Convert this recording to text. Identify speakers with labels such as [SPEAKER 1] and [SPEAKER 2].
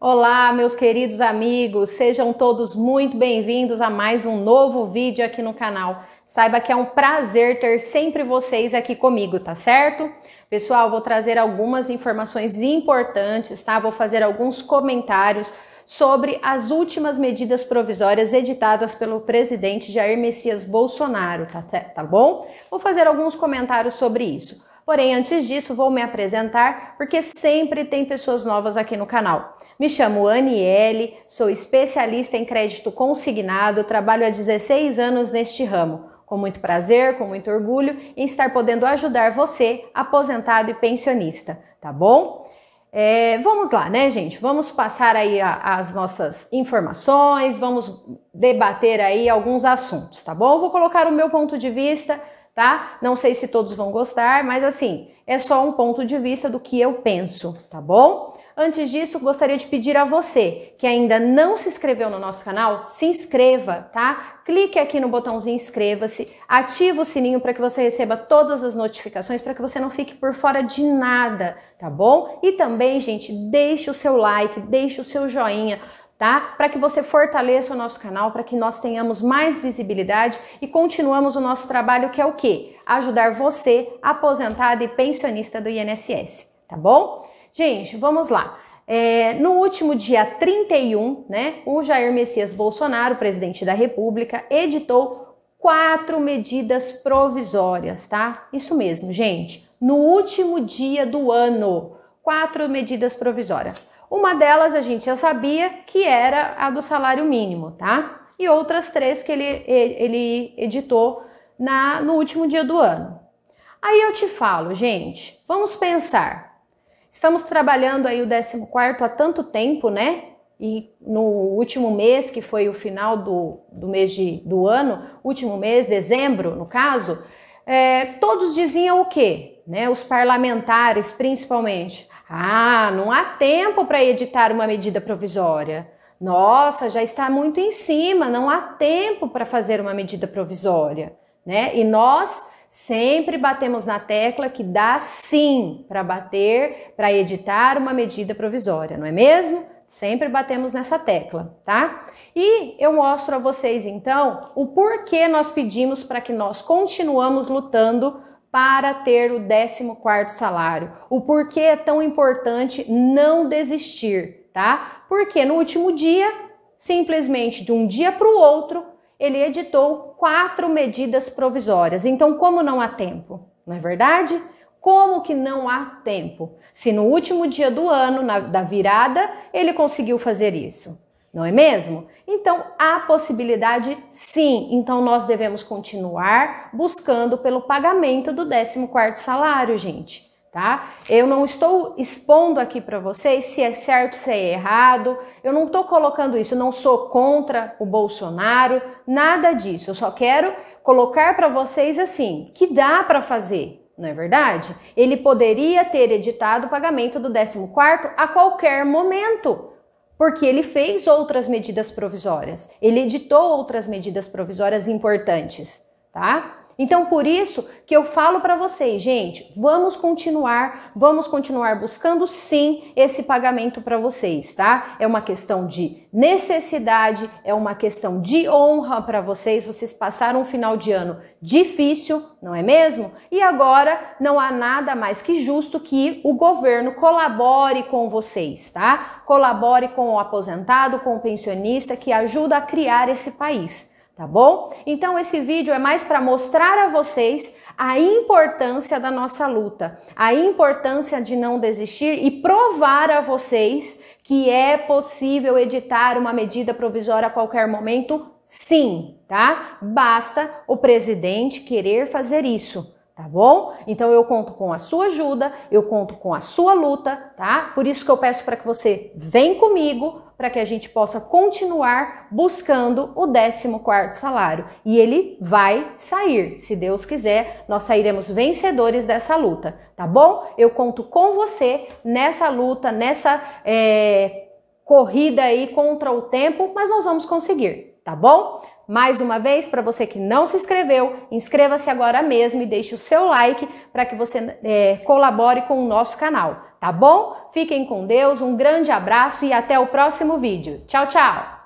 [SPEAKER 1] Olá, meus queridos amigos, sejam todos muito bem-vindos a mais um novo vídeo aqui no canal. Saiba que é um prazer ter sempre vocês aqui comigo, tá certo? Pessoal, vou trazer algumas informações importantes, tá? Vou fazer alguns comentários sobre as últimas medidas provisórias editadas pelo presidente Jair Messias Bolsonaro, tá, tá bom? Vou fazer alguns comentários sobre isso. Porém, antes disso, vou me apresentar porque sempre tem pessoas novas aqui no canal. Me chamo Aniele, sou especialista em crédito consignado, trabalho há 16 anos neste ramo. Com muito prazer, com muito orgulho em estar podendo ajudar você, aposentado e pensionista, tá bom? É, vamos lá, né, gente? Vamos passar aí a, as nossas informações, vamos debater aí alguns assuntos, tá bom? Vou colocar o meu ponto de vista tá? Não sei se todos vão gostar, mas assim, é só um ponto de vista do que eu penso, tá bom? Antes disso, gostaria de pedir a você que ainda não se inscreveu no nosso canal, se inscreva, tá? Clique aqui no botãozinho inscreva-se, ativa o sininho para que você receba todas as notificações, para que você não fique por fora de nada, tá bom? E também, gente, deixe o seu like, deixe o seu joinha, tá? Para que você fortaleça o nosso canal, para que nós tenhamos mais visibilidade e continuamos o nosso trabalho que é o quê? Ajudar você, aposentado e pensionista do INSS, tá bom? Gente, vamos lá. É, no último dia 31, né, o Jair Messias Bolsonaro, presidente da República, editou quatro medidas provisórias, tá? Isso mesmo, gente. No último dia do ano, quatro medidas provisórias. Uma delas a gente já sabia que era a do salário mínimo, tá? E outras três que ele, ele editou na, no último dia do ano. Aí eu te falo, gente, vamos pensar. Estamos trabalhando aí o 14 há tanto tempo, né? E no último mês, que foi o final do, do mês de, do ano, último mês, dezembro, no caso, é, todos diziam o quê? né, os parlamentares principalmente. Ah, não há tempo para editar uma medida provisória. Nossa, já está muito em cima, não há tempo para fazer uma medida provisória. Né? E nós sempre batemos na tecla que dá sim para bater, para editar uma medida provisória, não é mesmo? Sempre batemos nessa tecla, tá? E eu mostro a vocês então o porquê nós pedimos para que nós continuamos lutando para ter o 14º salário. O porquê é tão importante não desistir, tá? Porque no último dia, simplesmente de um dia para o outro, ele editou quatro medidas provisórias. Então, como não há tempo? Não é verdade? Como que não há tempo? Se no último dia do ano, na, da virada, ele conseguiu fazer isso não é mesmo? Então há possibilidade sim, então nós devemos continuar buscando pelo pagamento do 14 salário, gente, tá? Eu não estou expondo aqui para vocês se é certo, se é errado. Eu não estou colocando isso, eu não sou contra o Bolsonaro, nada disso. Eu só quero colocar para vocês assim, que dá para fazer, não é verdade? Ele poderia ter editado o pagamento do 14 a qualquer momento porque ele fez outras medidas provisórias, ele editou outras medidas provisórias importantes, tá? Então, por isso que eu falo para vocês, gente, vamos continuar, vamos continuar buscando sim esse pagamento para vocês, tá? É uma questão de necessidade, é uma questão de honra para vocês. Vocês passaram um final de ano difícil, não é mesmo? E agora não há nada mais que justo que o governo colabore com vocês, tá? Colabore com o aposentado, com o pensionista que ajuda a criar esse país tá bom? Então esse vídeo é mais para mostrar a vocês a importância da nossa luta, a importância de não desistir e provar a vocês que é possível editar uma medida provisória a qualquer momento, sim, tá? Basta o presidente querer fazer isso tá bom? Então eu conto com a sua ajuda, eu conto com a sua luta, tá? Por isso que eu peço para que você vem comigo para que a gente possa continuar buscando o 14º salário. E ele vai sair, se Deus quiser, nós sairemos vencedores dessa luta, tá bom? Eu conto com você nessa luta, nessa é, corrida aí contra o tempo, mas nós vamos conseguir, tá bom? mais uma vez, para você que não se inscreveu, inscreva-se agora mesmo e deixe o seu like para que você é, colabore com o nosso canal, tá bom? Fiquem com Deus, um grande abraço e até o próximo vídeo. Tchau, tchau!